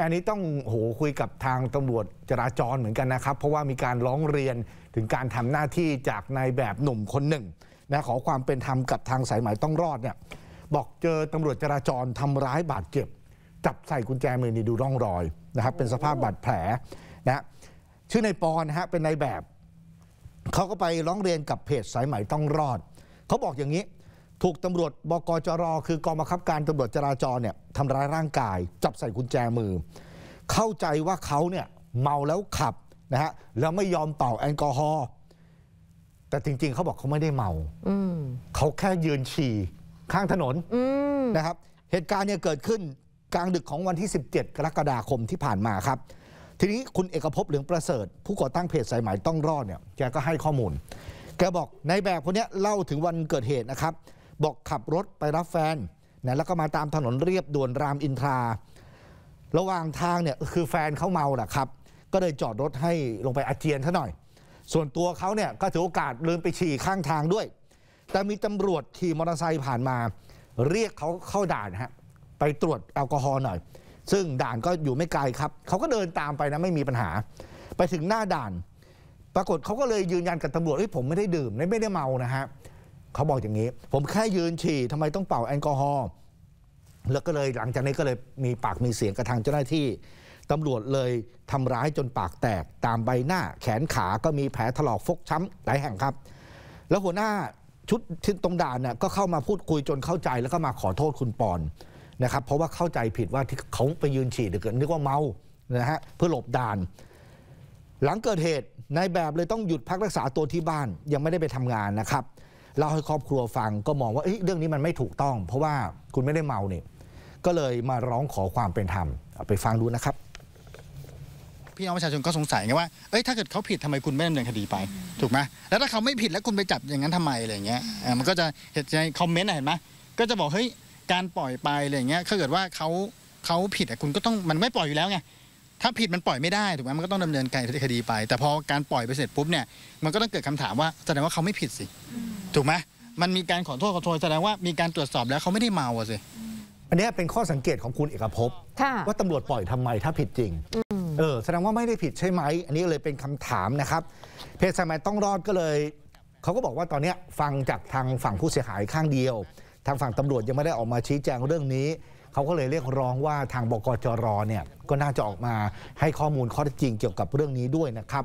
อันนี้ต้องโหคุยกับทางตำรวจจราจรเหมือนกันนะครับ เพราะว่ามีการร้องเรียนถึงการทำหน้าที่จากนายแบบหนุ่มคนหนึ่งนะขอความเป็นธรรมกับทางสายหมายต้องรอดเนี่ยบอกเจอตำรวจจราจรทำร้ายบาดเจ็บ จับใส่กุญแจมือนี่ดูร่องรอยนะครับ เป็นสภาพบาดแผลนะชื่อนายปอนนะฮะเป็นนายแบบเขาก็ไปร้องเรียนกับเพจสายใหม่ต้องรอดเขาบอกอย่างนี้ถูกตำรวจ บกจร คือ กองบังคับการตำรวจจราจรเนี่ยทำร้ายร่างกาย จับใส่กุญแจมือ เข้าใจว่าเขาเนี่ยเมาแล้วขับนะฮะแล้วไม่ยอมเป่าแอลกอฮอล์แต่จริงๆเขาบอกเขาไม่ได้เมาเขาแค่ยืนฉี่ข้างถนนนะครับ เหตุการณ์เนี่ยเกิดขึ้น กลางดึกของวันที่ 17 กรกฎาคมที่ผ่านมาครับ ทีนี้คุณเอกภพเหลืองประเสริฐผู้ก่อตั้งเพจสายหมต้องรอดเนี่ย แกก็ให้ข้อมูล แกบอกในแบบคนนี้เล่าถึงวันเกิดเหตุนะครับบอกขับรถไปรับแฟนนะแล้วก็มาตามถนนเรียบด่วนรามอินทรา ระหว่างทางเนี่ยคือแฟนเขาเมาแหละครับ ก็เลยจอดรถให้ลงไปอาเจียนเขาหน่อย ส่วนตัวเขาเนี่ยก็ถือโอกาสเดินไปฉี่ข้างทางด้วย แต่มีตำรวจขี่มอเตอร์ไซค์ผ่านมา เรียกเขาเข้าด่านฮะ ไปตรวจแอลกอฮอล์หน่อย ซึ่งด่านก็อยู่ไม่ไกลครับ เขาก็เดินตามไปนะ ไม่มีปัญหา ไปถึงหน้าด่าน ปรากฏเขาก็เลยยืนยันกับตำรวจว่าผมไม่ได้ดื่มไม่ได้เมานะฮะเขาบอกอย่างนี้ ผมแค่ยืนฉี่ทำไมต้องเป่าแอลกอฮอล์ แล้วก็เลยหลังจากนี้ก็เลยมีปากมีเสียงกระทางเจ้าหน้าที่ตำรวจเลยทำร้ายจนปากแตกตามใบหน้าแขนขาก็มีแผลถลอกฟกช้ำหลายแห่งครับ แล้วหัวหน้าชุดที่ตรงด่านน่ยก็เข้ามาพูดคุยจนเข้าใจ แล้วก็มาขอโทษคุณปอนนะครับเพราะว่าเข้าใจผิดว่าที่เขาไปยืนฉี่เดือนึกว่าเมานะฮะเพื่อหลบด่าน หลังเกิดเหตุนายแบบเลยต้องหยุดพักรักษาตัวที่บ้านยังไม่ได้ไปทำงานนะครับเล่าให้ครอบครัวฟังก็มองว่าเเรื่องนี้มันไม่ถูกต้อง เพราะว่าคุณไม่ได้เมาเนี่ยก็เลยมาร้องขอความเป็นธรรมไปฟังดูนะครับ พี่น้องประชาชนก็สงสัยไงว่า เอ้ยถ้าเกิดเขาผิดทำไมคุณไม่ดำเนินคดีไป ถูกไหมแล้วถ้าเขาไม่ผิดแล้วคุณไปจับอย่างนั้นทำไมอะไรเงี้ยมันก็จะเห็นในคอมเมนต์เห็นไหมก็จะบอกเฮ้ยการปล่อยไปอะไรเงี้ยถ้าเกิดว่าเขาเขาผิดอ่ะคุณก็ต้องมันไม่ปล่อยอยู่แล้วไงถ้าผิดมันปล่อยไม่ได้ถูกไหมมันก็ต้องดำเนินการคดีไป แต่พอการปล่อยไปเสร็จปุ๊บเนี่ยมันก็ต้องเกิดคำถามว่าแสดงว่าเขาไม่ผิดสิถูกไหมมันมีการขอโทษขอโทษแสดงว่ามีการตรวจสอบแล้วเขาไม่ได้เมาสิอันนี้เป็นข้อสังเกตของคุณเอกภพว่าตำรวจปล่อยทำไมถ้าผิดจริงเออแสดงว่าไม่ได้ผิดใช่ไหมอันนี้เลยเป็นคำถามนะครับ เพจสายไหมต้องรอดก็เลย เขาก็บอกว่าตอนนี้ฟังจากทางฝั่งผู้เสียหายข้างเดียวทางฝั่งตำรวจยังไม่ได้ออกมาชี้แจงเรื่องนี้ เขาก็เลยเรียกร้องว่าทางบกจรเนี่ยก็น่าจะออกมาให้ข้อมูลข้อเท็จจริงเกี่ยวกับเรื่องนี้ด้วยนะครับ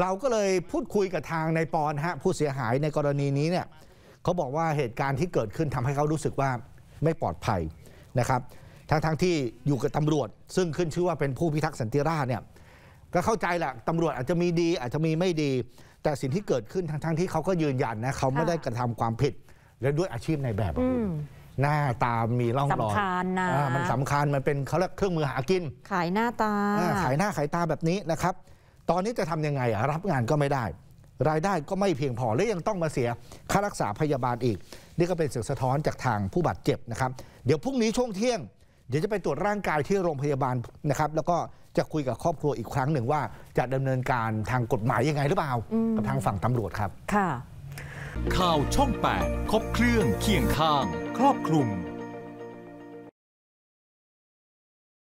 เราก็เลยพูดคุยกับทางนายปอนฮะ ผู้เสียหายในกรณีนี้เนี่ยเขาบอกว่าเหตุการณ์ที่เกิดขึ้นทำให้เขารู้สึกว่าไม่ปลอดภัยนะครับทั้งทั้งที่อยู่กับตำรวจ ซึ่งขึ้นชื่อว่าเป็นผู้พิทักษ์สันติราษเนี่ย ก็เข้าใจแหละตำรวจอาจจะมีดี อาจจะมีไม่ดี แต่สิ่งที่เกิดขึ้นทั้งทั้งที่เขาก็ยืนยันนะเขาไม่ได้กระทำความผิดและด้วยอาชีพในแบบหน้าตามีร่องรอยสำคัญนะมันสำคัญมันเป็นเขาเรียกเครื่องมือหากิน ขายหน้าตาขายหน้าขายตาแบบนี้นะครับตอนนี้จะทํำยังไงรับงานก็ไม่ได้ รายได้ก็ไม่เพียงพอและยังต้องมาเสียค่ารักษาพยาบาลอีก นี่ก็เป็นเสียงสะท้อนจากทางผู้บาดเจ็บนะครับเดี๋ยวพรุ่งนี้ช่วงเที่ยงเดี๋ยวจะไปตรวจร่างกายที่โรงพยาบาลนะครับ แล้วก็จะคุยกับครอบครัวอีกครั้งหนึ่งว่า จะดำเนินการทางกฎหมายยังไงหรือเปล่ากับทางฝั่งตำรวจครับค่ะข่าวช่อง8ครบเครื่องเคียงข้าง ครอบคลุม